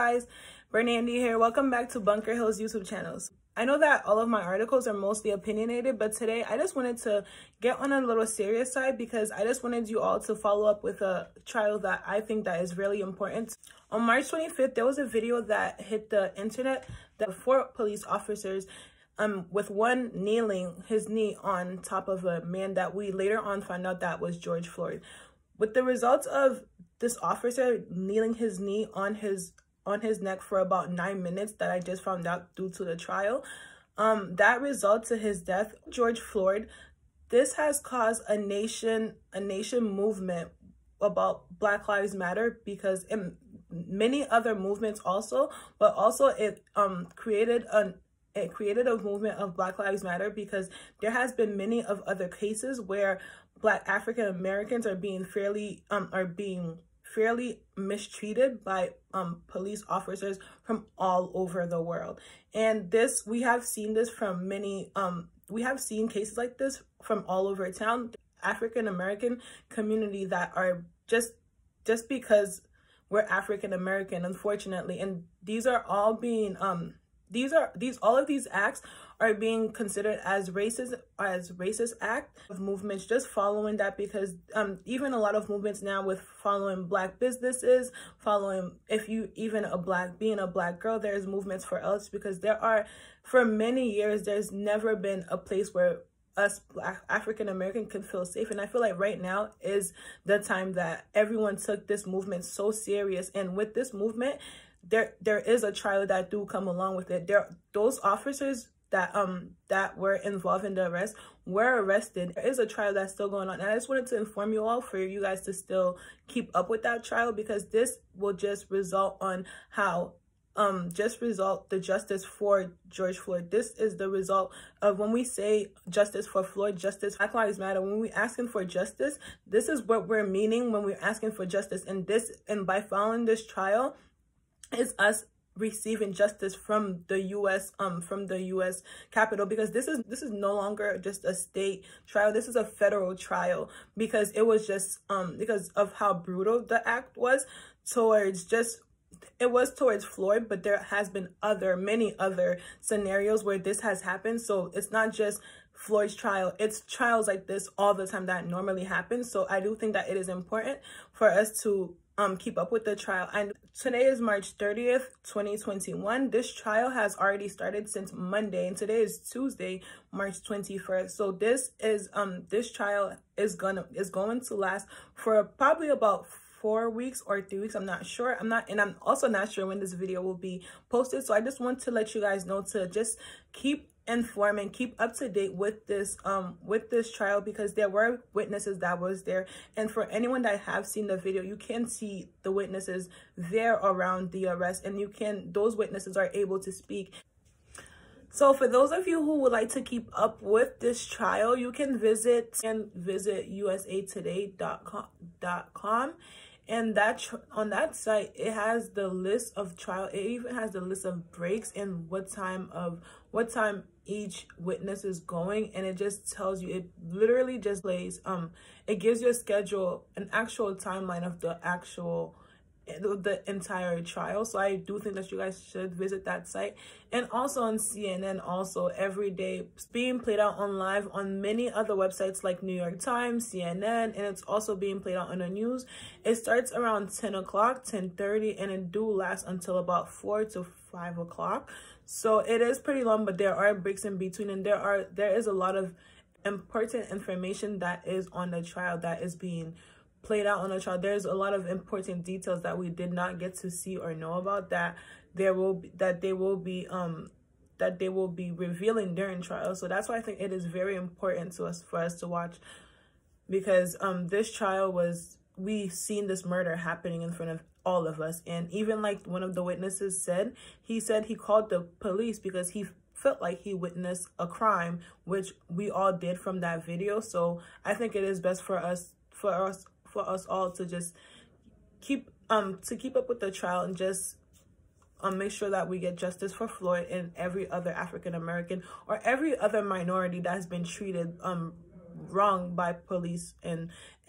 guys? Bernandy here. Welcome back to Bunker Hill's YouTube channels. I know that all of my articles are mostly opinionated, but today I just wanted to get on a little serious side because I just wanted you all to follow up with a trial that I think that is really important. On March 25th, there was a video that hit the internet that four police officers um, with one kneeling his knee on top of a man that we later on found out that was George Floyd. With the results of this officer kneeling his knee on his on his neck for about nine minutes that I just found out due to the trial. Um, that results to his death. George Floyd, this has caused a nation, a nation movement about Black Lives Matter because in many other movements also, but also it um created an it created a movement of Black Lives Matter because there has been many of other cases where Black African Americans are being fairly um are being fairly mistreated by um, police officers from all over the world. And this, we have seen this from many, um, we have seen cases like this from all over town, African American community that are just, just because we're African American, unfortunately. And these are all being um, these are these all of these acts are being considered as racist as racist act of movements just following that because um even a lot of movements now with following black businesses following if you even a black being a black girl there's movements for us because there are for many years there's never been a place where us black african american can feel safe and i feel like right now is the time that everyone took this movement so serious and with this movement there there is a trial that do come along with it. There those officers that um that were involved in the arrest were arrested. There is a trial that's still going on. And I just wanted to inform you all for you guys to still keep up with that trial because this will just result on how um just result the justice for George Floyd. This is the result of when we say justice for Floyd, justice Black Lives Matter. When we asking for justice, this is what we're meaning when we're asking for justice. And this and by following this trial, is us receiving justice from the US um from the US capital because this is this is no longer just a state trial this is a federal trial because it was just um because of how brutal the act was towards just it was towards Floyd, but there has been other, many other scenarios where this has happened. So it's not just Floyd's trial. It's trials like this all the time that normally happen. So I do think that it is important for us to um, keep up with the trial. And today is March 30th, 2021. This trial has already started since Monday and today is Tuesday, March 21st. So this is um this trial is gonna is going to last for probably about four weeks or three weeks i'm not sure i'm not and i'm also not sure when this video will be posted so i just want to let you guys know to just keep inform and keep up to date with this um with this trial because there were witnesses that was there and for anyone that have seen the video you can see the witnesses there around the arrest and you can those witnesses are able to speak so for those of you who would like to keep up with this trial, you can visit and visit usatoday.com.com and that on that site it has the list of trial it even has the list of breaks and what time of what time each witness is going and it just tells you it literally just lays. um it gives you a schedule an actual timeline of the actual the entire trial. So I do think that you guys should visit that site. And also on CNN, also every day, it's being played out on live on many other websites like New York Times, CNN, and it's also being played out on the news. It starts around 10 o'clock, 10.30, and it do last until about 4 to 5 o'clock. So it is pretty long, but there are breaks in between, and there are there is a lot of important information that is on the trial that is being played out on the trial. There's a lot of important details that we did not get to see or know about that there will be, that they will be um that they will be revealing during trial. So that's why I think it is very important to us for us to watch because um this trial was we seen this murder happening in front of all of us and even like one of the witnesses said he said he called the police because he felt like he witnessed a crime which we all did from that video so i think it is best for us for us for us all to just keep um to keep up with the trial and just um, make sure that we get justice for Floyd and every other African American or every other minority that's been treated um, wrong by police and, and